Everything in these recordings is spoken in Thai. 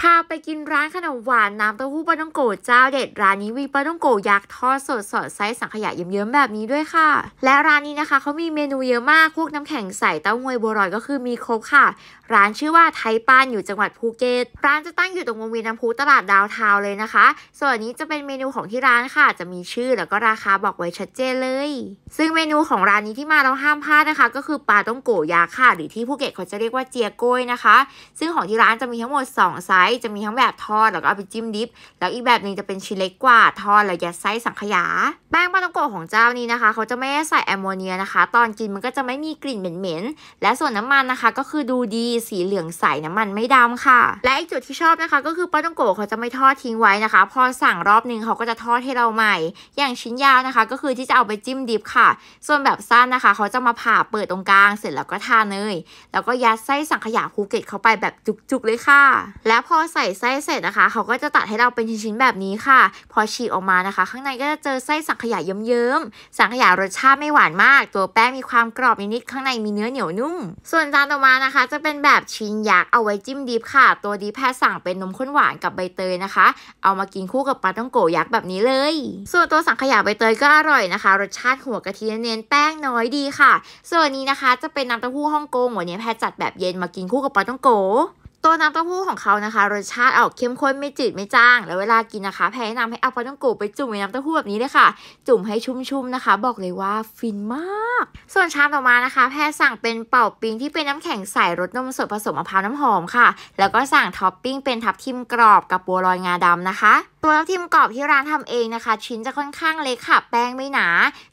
พาไปกินร้านขนมหวานน้ำเต้าหู้ปลาต้องโกเจ้าเด็ด ร้านนี้มีปลาต้องโกยักษ์ทอดสดสดไซส์สังขยาเยิ้มๆแบบนี้ด้วยค่ะ และร้านนี้นะคะเขามีเมนูเยอะมากพวกน้ำแข็งใสเต้าหวยบัวลอย ก็คือมีครบค่ะ ร้านชื่อว่าไทยปานอยู่จังหวัดภูเก็ตร้านจะตั้งอยู่ตรงวงเวียนน้ำพุตลาดดาวทาวเลยนะคะ ส่วนนี้จะเป็นเมนูของที่ร้านค่ะจะมีชื่อ แล้วก็ราคาบอกไว้ชัดเจนเลย ซึ่งเมนูของร้านนี้ที่มาเราห้ามพลาดนะคะ ก็คือปลาต้องโกยักษ์ค่ะหรือที่ภูเก็ตเขาจะเรียกว่าเจียโก้ยนะคะ ซึ่งของที่ร้านจะมีทั้งหมด2ไซสจะมีทั้งแบบทอดแล้วก็เอาไปจิ้มดิฟแล้วอีกแบบนึงจะเป็นชิ้นเล็กกว่าทอดแล้วยัดไส้สังขยาแป้งปาต้องโกของเจ้านี้นะคะ เขาจะไม่ใส่แอมโมเนียนะคะ ตอนกินมันก็จะไม่มีกลิ่นเหม็นๆและส่วนน้ำมันนะคะก็คือดูดีสีเหลืองใสน้ำมันไม่ดำค่ะ และอีกจุดที่ชอบนะคะ ก็คือปาต้องโกเขาจะไม่ทอดทิ้งไว้นะคะ พอสั่งรอบนึงเขาก็จะทอดให้เราใหม่ อย่างชิ้นยาวนะคะ ก็คือที่จะเอาไปจิ้มดิฟค่ะส่วนแบบสั้นนะคะเขาจะมาผ่าเปิดตรงกลางเสร็จแล้วก็ทาเนยแล้วก็ยัดไส้สังขยาภูเก็ตเข้าไปแบบจุกๆเลยค่ะและพอพอใส่ไส้เสร็จนะคะ เขาก็จะตัดให้เราเป็นชิ้นๆแบบนี้ค่ะ พอฉีกออกมานะคะข้างในก็จะเจอไส้สังขยาเยิ้มๆสังขยารสชาติไม่หวานมาก ตัวแป้งมีความกรอบนิดๆข้างในมีเนื้อเหนียวนุ่มส่วนจานต่อมานะคะ จะเป็นแบบชิ้นยักษ์เอาไว้จิ้ม ดิฟค่ะ ตัวดิฟแพทสั่งเป็นนมข้นหวานกับใบเตยนะคะ เอามากินคู่กับปลาต้องโกยักษ์แบบนี้เลย ส่วนตัวสังขยาใบเตยก็อร่อยนะคะ รสชาติหัวกะทิเน้นแป้งน้อยดีค่ะ ส่วนนี้นะคะจะเป็นน้ำเต้าหู้ฮ่องกงวันนี้แพทจัดแบบเย็นมากินคู่กับปลาต้องโกตัวน้ำเต้าหู้ของเขานะคะ รสชาติออกเข้มข้นไม่จืดไม่จาง แล้วเวลากินนะคะแพนะนำให้เอาปลาต้องโกไปจุ่มในน้ำเต้าหู้แบบนี้เลยค่ะ จุ่มให้ชุ่มๆนะคะ บอกเลยว่าฟินมาก ส่วนชามต่อมานะคะ แพทสั่งเป็นเป่าปิงที่เป็นน้ำแข็งใส่รสนมสดผสมมะพร้าวน้ำหอมค่ะ แล้วก็สั่งท็อปปิ้งเป็นทับทิมกรอบกับบัวลอยงาดำนะคะตัวทับทิมกรอบที่ร้านทำเองนะคะชิ้นจะค่อนข้างเล็กค่ะ แป้งไม่หนา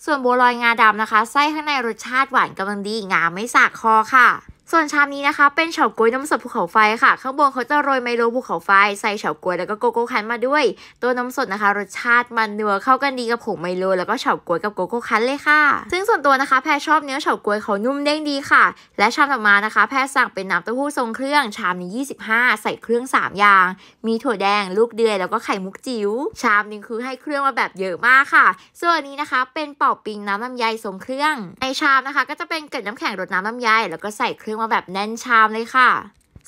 ส่วนบัวลอยงาดำนะคะไส้ข้างในรสชาติหวานกำลังดีงามไม่สากคอค่ะส่วนชามนี้นะคะเป็นเฉาก๊วยน้ำสดภูเขาไฟค่ะ ข้างบนเขาจะโรยไมโลภูเขาไฟ ใส่เฉาก๊วยแล้วก็โกโก้คั้นมาด้วย ตัวน้ำสดนะคะ รสชาติมันเนื้อเข้ากันดีกับผงไมโล แล้วก็เฉาก๊วยกับโกโก้คั้นเลยค่ะ ซึ่งส่วนตัวนะคะแพรชอบเนื้อเฉาก๊วยเขานุ่มเด้งดีค่ะและชามต่อมานะคะแพรสั่งเป็นน้ำเต้าหู้ทรงเครื่องชามนี้25 ใส่เครื่อง3อย่างมีถั่วแดงลูกเดือยแล้วก็ไข่มุกจิ๋วชามนี้คือให้เครื่องมาแบบเยอะมากค่ะ ส่วนนี้นะคะเป็นเป่าปิงน้ำลำไยทรงเครื่องในชามนะคะ ก็จะเป็นเกล็ดน้ำแข็งรสน้ำลำไยแล้วก็ใส่เครื่องึ่งมาแบบแน่นชามเลยค่ะ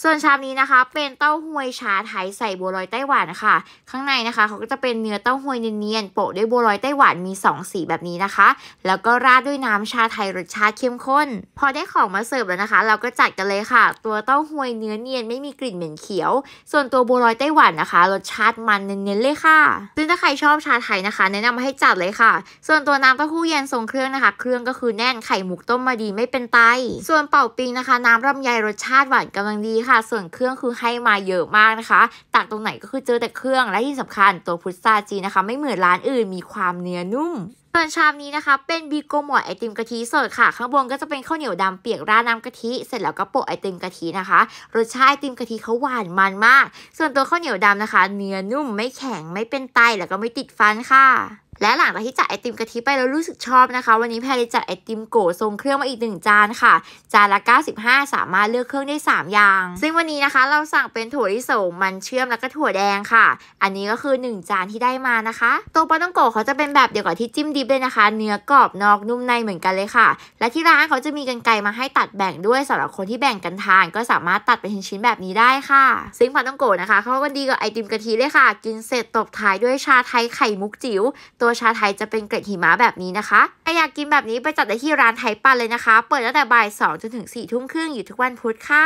ส่วนชามนี้นะคะเป็นเต้าหวยชาไทยใส่บัวลอยไต้หวันค่ะ ข้างในนะคะเขาก็จะเป็นเนื้อเต้าหวยเนียนๆโปะด้วยบัวลอยไต้หวันมี 2 สี แบบนี้นะคะ แล้วก็ราดด้วยน้ำชาไทยรสชาติเข้มข้น พอได้ของมาเสิร์ฟแล้วนะคะ เราก็จัดกันเลยค่ะ ตัวเต้าหวยเนื้อเนียนไม่มีกลิ่นเหม็นเขียว ส่วนตัวบัวลอยไต้หวันนะคะ รสชาติมันเน้นๆเลยค่ะซึ่งถ้าใครชอบชาไทยนะคะแนะนำให้จัดเลยค่ะ ส่วนตัวน้ำเต้าหู้เย็นทรงเครื่องนะคะเครื่องก็คือแน่นไข่หมกต้มมาดีไม่เป็นไตส่วนเป่าปิงนะคะน้ำรำไยรสชาติหวานกำลังดีค่ะส่วนเครื่องคือให้มาเยอะมากนะคะ ตักตรงไหนก็คือเจอแต่เครื่องและที่สำคัญตัวพุทราจีนะคะ ไม่เหมือนร้านอื่นมีความเนื้อนุ่มส่วนชามนี้นะคะเป็นบีโกหมอดไอติมกะทิสดค่ะ ข้างบนก็จะเป็นข้าวเหนียวดำเปียกราดน้ำกะทิ เสร็จแล้วก็โปะไอติมกะทินะคะรสชาติไอติมกะทิเขาหวานมันมาก ส่วนตัวข้าวเหนียวดำนะคะ เนื้อนุ่มไม่แข็งไม่เป็นไตแล้วก็ไม่ติดฟันค่ะ และหลังจากที่จัดไอติมกะทิไปแล้วรู้สึกชอบนะคะ วันนี้แพรเลยจัดไอติมโกทรงเครื่องมาอีกหนึ่งจานค่ะ จานละ95สามารถเลือกเครื่องได้ 3 อย่าง ซึ่งวันนี้นะคะเราสั่งเป็นถั่วลิสงมันเชื่อมแล้วก็ถั่วแดงค่ะ อันนี้ก็คือ 1 จานที่ได้มานะคะ ตัวปลาต้องโกเขาจะเป็นแบบเดียวกับที่จิ้มดิบเลยนะคะเนื้อกรอบนอกนุ่มในเหมือนกันเลยค่ะ และที่ร้านเขาจะมีกันไกมาให้ตัดแบ่งด้วยสำหรับคนที่แบ่งกันทานก็สามารถตัดเป็นชิ้นแบบนี้ได้ค่ะซึ่งัาต้องโกะนะคะเขาก็ดีกับไอติมกะทิเลยค่ะ กินเสร็จตบท้ายด้วยชาไทยไข่มุกจิ๋วตัวชาไทยจะเป็นเกล็ดหิมะแบบนี้นะคะใครอยากกินแบบนี้ไปจัดได้ที่ร้านไทยปันเลยนะคะ เปิดตั้งแต่บ่ายสองจนถึงสี่ทุ่มครึ่งอยู่ทุกวันพุธค่ะ